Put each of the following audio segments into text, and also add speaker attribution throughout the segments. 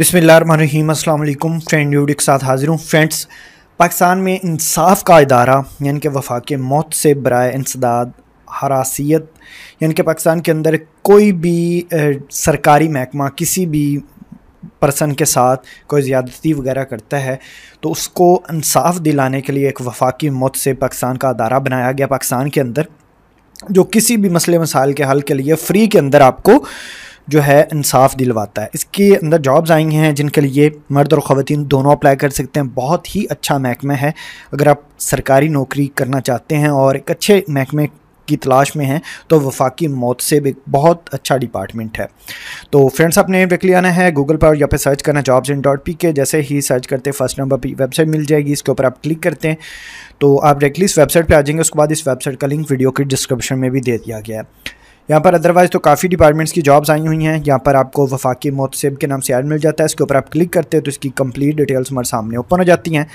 Speaker 1: बिसमीम friend UD के साथ हाजिर हूँ फ्रेंड्स पाकिस्तान में इंसाफ का अदारा यानी कि वफाक मौत से बर इंसदाद हरासीत यानी कि पाकिस्तान के अंदर कोई भी सरकारी महकमा किसी भी पर्सन के साथ कोई ज़्यादती वगैरह करता है तो उसको इंसाफ दिलाने के लिए एक वफाकी मौत से पाकिस्तान का अदारा बनाया गया पाकिस्तान के अंदर जो किसी भी मसले मसाइल के हल के लिए फ्री के अंदर आपको जो है इंसाफ दिलवाता है इसके अंदर जॉब्स आई हैं जिनके लिए मर्द और ख़वान दोनों अप्लाई कर सकते हैं बहुत ही अच्छा महकमा है अगर आप सरकारी नौकरी करना चाहते हैं और एक अच्छे महकमे की तलाश में हैं तो वफाकी मौत से भी बहुत अच्छा डिपार्टमेंट है तो फ्रेंड्स आपने देख आना है गूगल पर यहाँ पे सर्च करना जॉब्स इन डॉट पी के जैसे ही सर्च करते फर्स्ट नंबर पर वेबसाइट मिल जाएगी इसके ऊपर आप क्लिक करते हैं तो आप डायरेक्टली इस वेबसाइट पर आ जाएंगे उसके बाद इस वेबसाइट का लिंक वीडियो के डिस्क्रिप्शन में भी दे दिया गया है यहाँ पर अदरवाइज़ तो काफ़ी डिपार्टमेंट्स की जॉब्स आई हुई हैं यहाँ पर आपको वफाकी मोतसब के नाम से ऐड मिल जाता है इसके ऊपर आप क्लिक करते हैं तो इसकी कंप्लीट डिटेल्स हमारे सामने ओपन हो जाती हैं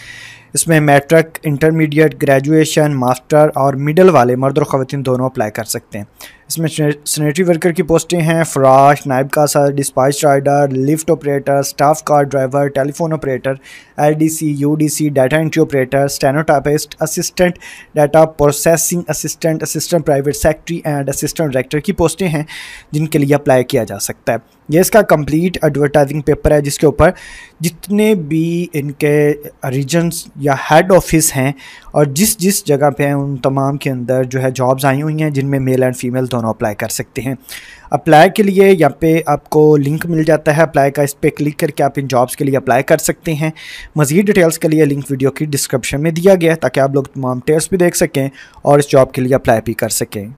Speaker 1: इसमें मैट्रिक इंटरमीडिएट ग्रेजुएशन मास्टर और मिडल वाले मर्द और ख़वान दोनों अप्लाई कर सकते हैं इसमें सनेटरी वर्कर की पोस्टें हैं फ्राश नायब सर dispatch rider lift operator staff car driver telephone operator LDC UDC data entry operator stenotypist assistant data processing assistant assistant private secretary and assistant director की पोस्टें हैं जिनके लिए अप्लाई किया जा सकता है ये इसका कंप्लीट एडवर्टाइजिंग पेपर है जिसके ऊपर जितने भी इनके रीजन्स या हेड ऑफिस हैं और जिस जिस जगह पे हैं उन तमाम के अंदर जो है जॉब्स आई हुई हैं जिनमें मेल एंड फीमेल दोनों अप्लाई कर सकते हैं अप्लाई के लिए यहाँ पे आपको लिंक मिल जाता है अप्लाई का इस पर क्लिक करके आप इन जॉब्स के लिए अप्लाई कर सकते हैं मज़ीद डिटेल्स के लिए लिंक वीडियो की डिस्क्रिप्शन में दिया गया है ताकि आप लोग तमाम टेस्ट भी देख सकें और इस जॉब के लिए अप्लाई भी कर सकें